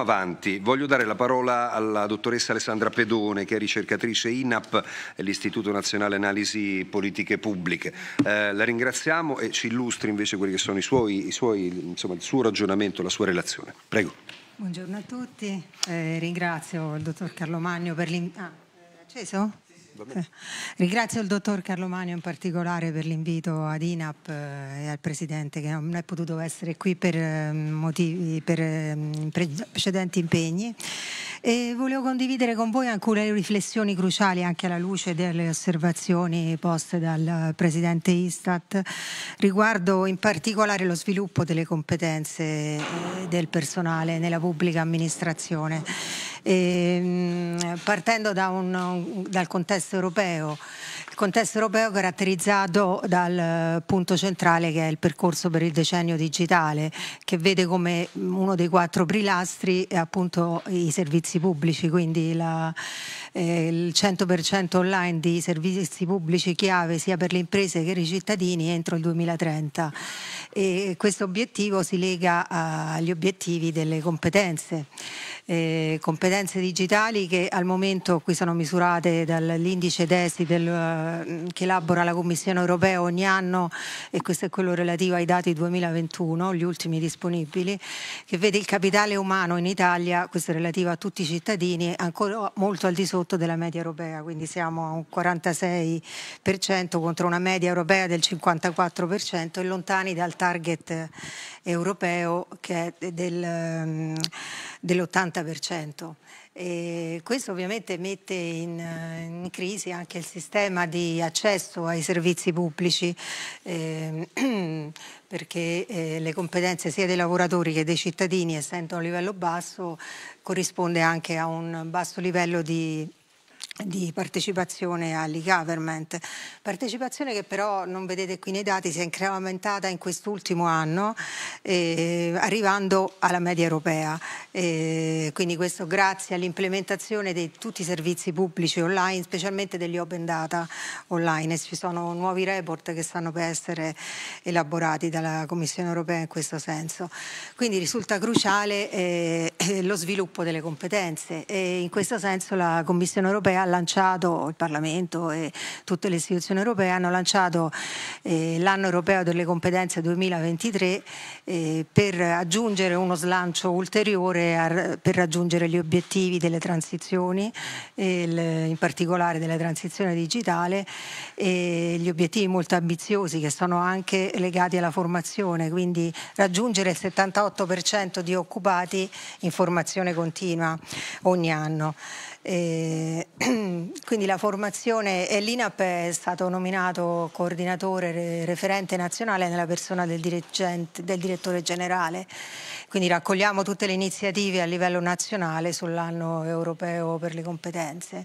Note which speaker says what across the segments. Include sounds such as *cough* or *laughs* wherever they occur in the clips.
Speaker 1: Avanti. Voglio dare la parola alla dottoressa Alessandra Pedone, che è ricercatrice INAP, l'Istituto Nazionale Analisi Politiche Pubbliche. Eh, la ringraziamo e ci illustri invece quelli che sono i suoi, i suoi, insomma, il suo ragionamento, la sua relazione. Prego. Buongiorno a tutti, eh, ringrazio il dottor Carlo Magno per l'invito. Ah, eh, acceso? Eh, ringrazio il dottor Carlo Magno in particolare per l'invito ad INAP eh, e al Presidente che non è potuto essere qui per, eh, motivi, per ehm, precedenti impegni. E volevo condividere con voi alcune riflessioni cruciali anche alla luce delle osservazioni poste dal Presidente Istat riguardo in particolare lo sviluppo delle competenze del personale nella pubblica amministrazione ehm, partendo da un, dal contesto europeo. Il contesto europeo caratterizzato dal punto centrale che è il percorso per il decennio digitale, che vede come uno dei quattro pilastri appunto i servizi pubblici, quindi la, eh, il 100% online di servizi pubblici chiave sia per le imprese che per i cittadini entro il 2030 e questo obiettivo si lega agli obiettivi delle competenze. Eh, competenze digitali che al momento qui sono misurate dall'indice DESI del, eh, che elabora la Commissione europea ogni anno e questo è quello relativo ai dati 2021, gli ultimi disponibili, che vede il capitale umano in Italia, questo è relativo a tutti i cittadini, ancora molto al di sotto sotto della media europea, quindi siamo a un 46% contro una media europea del 54% e lontani dal target europeo che è del, mm, dell'80%. E questo ovviamente mette in, in, crisi anche il sistema di accesso ai servizi pubblici eh, *clears throat* perché eh, le competenze sia dei lavoratori che dei cittadini essendo a un livello basso corrisponde anche a un basso livello di di partecipazione all'e-government, partecipazione che però non vedete qui nei dati si è incrementata in quest'ultimo anno eh, arrivando alla media europea, eh, quindi questo grazie all'implementazione di tutti i servizi pubblici online, specialmente degli open data online, e ci sono nuovi report che stanno per essere elaborati dalla Commissione europea in questo senso, quindi risulta cruciale eh, eh lo sviluppo delle competenze e in questo senso la Commissione europea lanciato, il Parlamento e tutte le istituzioni europee hanno lanciato eh, l'anno europeo delle competenze 2023 eh, per aggiungere uno slancio ulteriore a, per raggiungere gli obiettivi delle transizioni, eh, il, in particolare della transizione digitale e gli obiettivi molto ambiziosi che sono anche legati alla formazione, quindi raggiungere il 78% di occupati in formazione continua ogni anno. E *clears throat* quindi la formazione e l'INAP è stato nominato coordinatore referente nazionale nella persona del, del direttore generale. Quindi raccogliamo tutte le iniziative a livello nazionale sull'anno europeo per le competenze.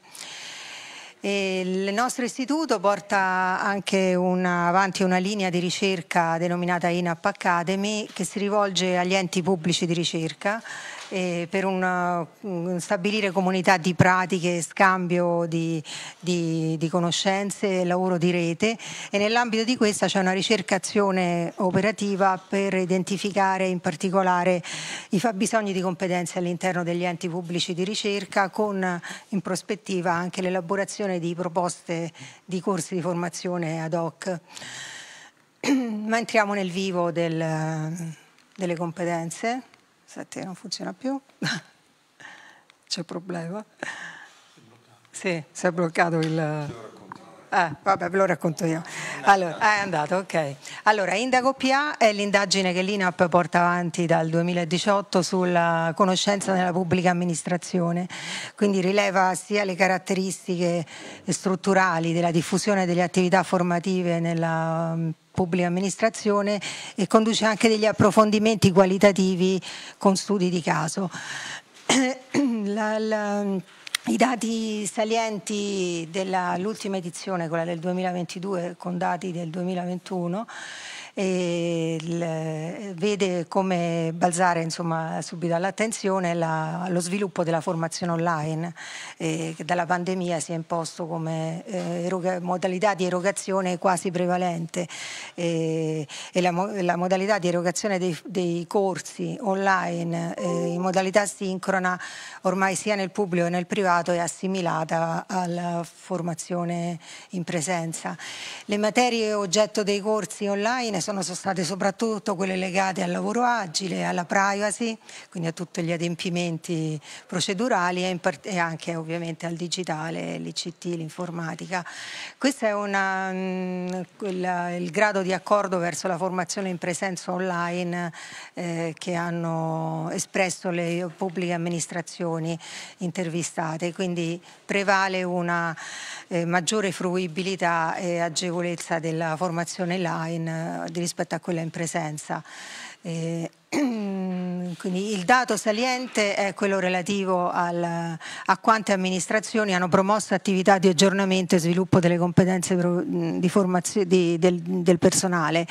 Speaker 1: E il nostro istituto porta anche una, avanti una linea di ricerca denominata INAP Academy che si rivolge agli enti pubblici di ricerca eh, per una, stabilire comunità di pratiche, scambio di, di, di conoscenze, lavoro di rete e nell'ambito di questa c'è una ricercazione operativa per identificare in particolare i fabbisogni di competenze all'interno degli enti pubblici di ricerca con in prospettiva anche l'elaborazione di proposte di corsi di formazione ad hoc. *clears throat* Ma entriamo nel vivo del, delle competenze. Senti, non funziona più. *laughs* C'è problema. Sì, si è bloccato il... Ah, vabbè, ve lo racconto io. Allora, è andato, ok. Allora, Indago PA è l'indagine che l'INAP porta avanti dal 2018 sulla conoscenza nella pubblica amministrazione, quindi rileva sia le caratteristiche strutturali della diffusione delle attività formative nella pubblica amministrazione e conduce anche degli approfondimenti qualitativi con studi di caso. *clears throat* La, la, i dati salienti dell'ultima edizione, quella del 2022, con dati del 2021, il, eh, vede come Balzare insomma, subito all'attenzione la, lo sviluppo della formazione online eh, che dalla pandemia si è imposto come eh, eroga, modalità di erogazione quasi prevalente eh, e la, la, modalità di erogazione dei, dei corsi online eh, in modalità sincrona ormai sia nel pubblico che nel privato è assimilata alla formazione in presenza. Le materie oggetto dei corsi online sono, sono state soprattutto quelle legate al lavoro agile, alla privacy, quindi a tutti gli adempimenti procedurali e, e anche ovviamente al digitale, l'ICT, l'informatica. Questo è una, mh, mm, quella, il grado di accordo verso la formazione in presenza online eh, che hanno espresso le pubbliche amministrazioni intervistate, quindi prevale una eh, maggiore fruibilità e agevolezza della formazione online soldi rispetto a quella in presenza. Eh, *clears throat* quindi il dato saliente è quello relativo al, a quante amministrazioni hanno promosso attività di aggiornamento e sviluppo delle competenze di formazio, di, del, del, personale.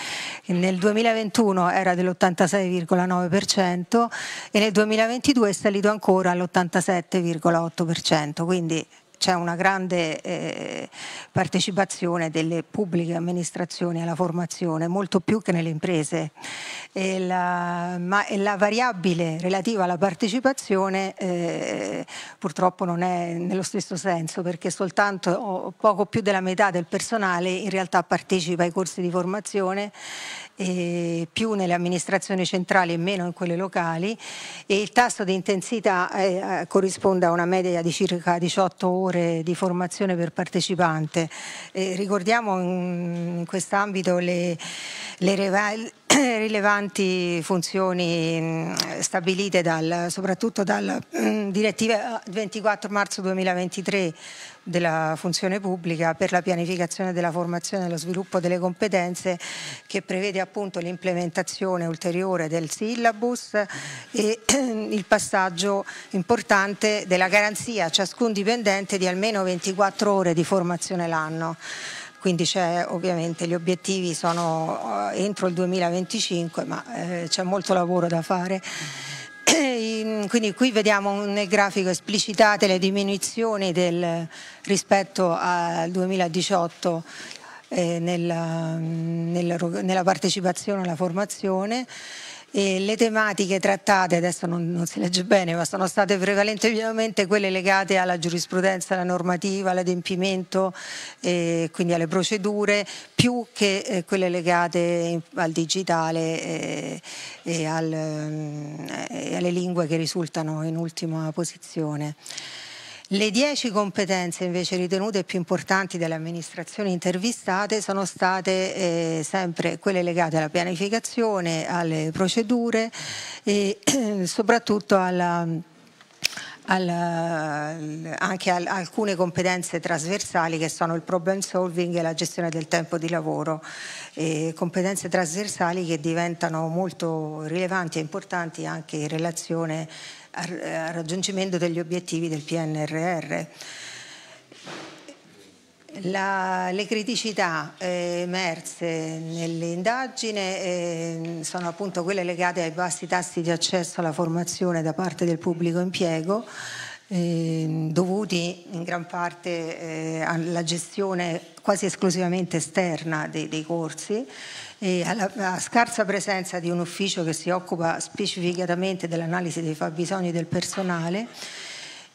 Speaker 1: Nel 2021 era dell'86,9% e nel 2022 è salito ancora all'87,8%, quindi c'è una grande eh, partecipazione delle pubbliche amministrazioni alla formazione, molto più che nelle imprese. E la, ma la variabile relativa alla partecipazione eh, purtroppo non è nello stesso senso, perché soltanto poco più della metà del personale in realtà partecipa ai corsi di formazione eh, più nelle amministrazioni centrali e meno in quelle locali e il tasso di intensità eh, eh corrisponde a una media di circa 18 ore di formazione per partecipante. Eh, ricordiamo in, in quest'ambito le, le *coughs* rilevanti funzioni mm, stabilite dal, soprattutto dalla mm, direttiva eh, 24 marzo 2023 della funzione pubblica per la pianificazione della formazione e lo sviluppo delle competenze che prevede appunto l'implementazione ulteriore del syllabus e *clears throat* il passaggio importante della garanzia a ciascun dipendente di almeno 24 ore di formazione l'anno quindi c'è ovviamente gli obiettivi sono eh, entro il 2025 ma eh, c'è molto lavoro da fare. *clears throat* Ehm, quindi qui vediamo nel grafico esplicitate le diminuzioni del, rispetto al 2018 eh, nella, mm, nella, nella partecipazione alla formazione. E le tematiche trattate, adesso non, non, si legge bene, ma sono state prevalentemente quelle legate alla giurisprudenza, alla normativa, all'adempimento, eh, quindi alle procedure, più che eh, quelle legate al digitale eh, e al, mm, alle lingue che risultano in ultima posizione. Le dieci competenze invece ritenute più importanti dalle amministrazioni intervistate sono state eh, sempre quelle legate alla pianificazione, alle procedure e eh, *clears throat* soprattutto alla al, anche al, alcune competenze trasversali che sono il problem solving e la gestione del tempo di lavoro, e competenze trasversali che diventano molto rilevanti e importanti anche in relazione eh, al raggiungimento degli obiettivi del PNRR. La, le criticità eh, emerse nell'indagine eh, sono appunto quelle legate ai bassi tassi di accesso alla formazione da parte del pubblico impiego, Ehm, dovuti in gran parte eh, alla gestione quasi esclusivamente esterna dei, dei corsi e alla, alla, scarsa presenza di un ufficio che si occupa specificatamente dell'analisi dei fabbisogni del personale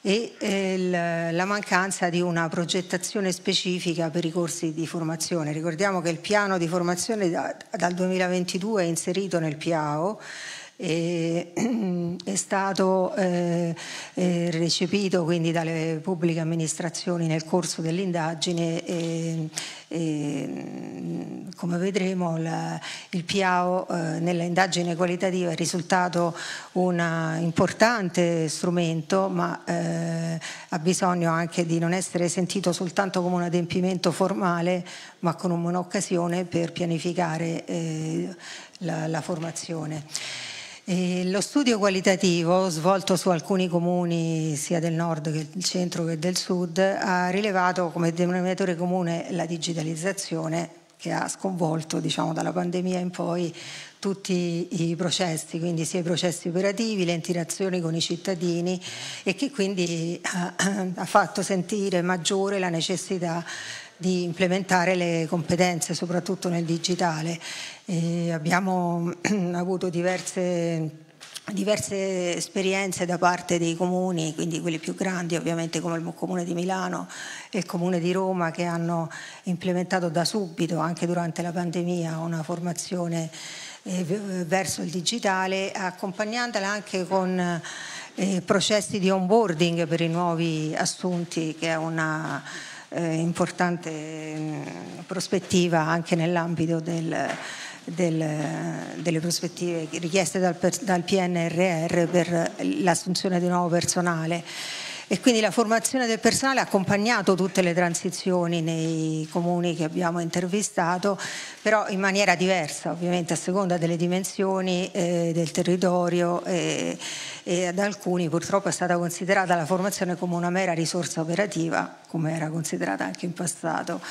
Speaker 1: e eh, la mancanza di una progettazione specifica per i corsi di formazione. Ricordiamo che il piano di formazione da, dal 2022 è inserito nel PAO e, *clears throat* è stato eh, eh, recepito quindi dalle pubbliche amministrazioni nel corso dell'indagine e, e, mm, come vedremo la, il PIAO eh, nella indagine qualitativa è risultato un importante strumento ma eh, ha bisogno anche di non essere sentito soltanto come un adempimento formale ma come un'occasione per pianificare eh, la, la formazione. E lo studio qualitativo svolto su alcuni comuni sia del nord che del centro che del sud ha rilevato come denominatore comune la digitalizzazione che ha sconvolto diciamo, dalla pandemia in poi tutti i processi, quindi sia i processi operativi, le interazioni con i cittadini e che quindi ha, ha fatto sentire maggiore la necessità di implementare le competenze, soprattutto nel digitale. E abbiamo *clears throat* avuto diverse diverse esperienze da parte dei comuni, quindi quelli più grandi ovviamente come il Comune di Milano e il Comune di Roma che hanno implementato da subito, anche durante la pandemia, una formazione eh, verso il digitale, accompagnandola anche con eh, processi di onboarding per i nuovi assunti, che è una eh, importante mh, mm, prospettiva anche nell'ambito del, del, delle prospettive richieste dal, dal PNRR per l'assunzione di nuovo personale e quindi la formazione del personale ha accompagnato tutte le transizioni nei comuni che abbiamo intervistato, però in maniera diversa ovviamente a seconda delle dimensioni eh, del territorio eh, e ad alcuni purtroppo è stata considerata la formazione come una mera risorsa operativa, come era considerata anche in passato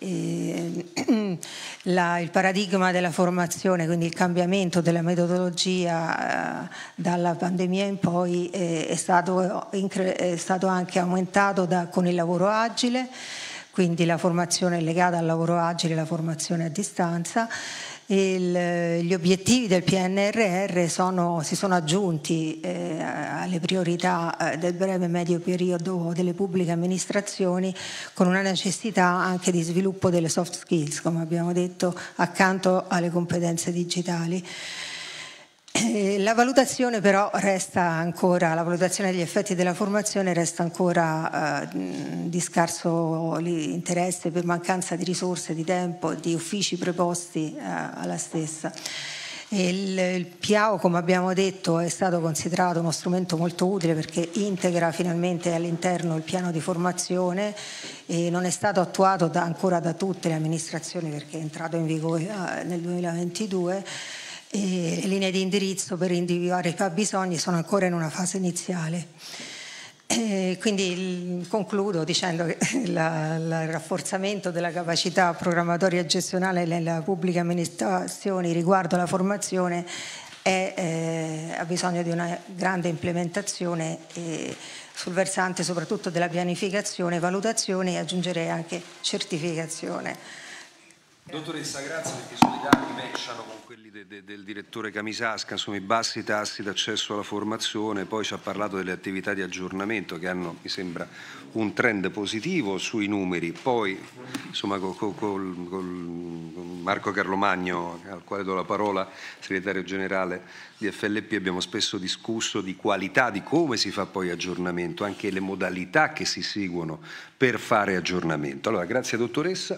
Speaker 1: eh, *clears throat* la, il paradigma della formazione, quindi il cambiamento della metodologia eh, dalla pandemia in poi eh, è, stato eh, è, stato, anche aumentato da, con il lavoro agile, quindi la formazione legata al lavoro agile, la formazione a distanza il, eh, gli obiettivi del PNRR sono, si sono aggiunti eh, alle priorità eh, del breve e medio periodo delle pubbliche amministrazioni con una necessità anche di sviluppo delle soft skills, come abbiamo detto, accanto alle competenze digitali. Eh, la valutazione però resta ancora, la valutazione degli effetti della formazione resta ancora eh, di scarso interesse per mancanza di risorse, di tempo, di uffici preposti eh, alla stessa. Il, il PIAO, come abbiamo detto, è stato considerato uno strumento molto utile perché integra finalmente all'interno il piano di formazione e non è stato attuato da, ancora da tutte le amministrazioni perché è entrato in vigore eh, nel 2022 e le linee di indirizzo per individuare i fabbisogni sono ancora in una fase iniziale. E quindi concludo dicendo che *laughs* la, la, il rafforzamento della capacità programmatoria e gestionale nella pubblica amministrazione riguardo alla formazione è, eh, ha bisogno di una grande implementazione eh, sul versante soprattutto della pianificazione, valutazione e aggiungerei anche certificazione. Dottoressa, grazie perché i suoi solidari matchano con quelli de, de, del direttore Camisasca, insomma i bassi tassi d'accesso alla formazione, poi ci ha parlato delle attività di aggiornamento che hanno, mi sembra, un trend positivo sui numeri, poi insomma col, col, col, con Marco Carlomagno, al quale do la parola, segretario generale di FLP, abbiamo spesso discusso di qualità, di come si fa poi aggiornamento, anche le modalità che si seguono per fare aggiornamento. Allora, grazie dottoressa.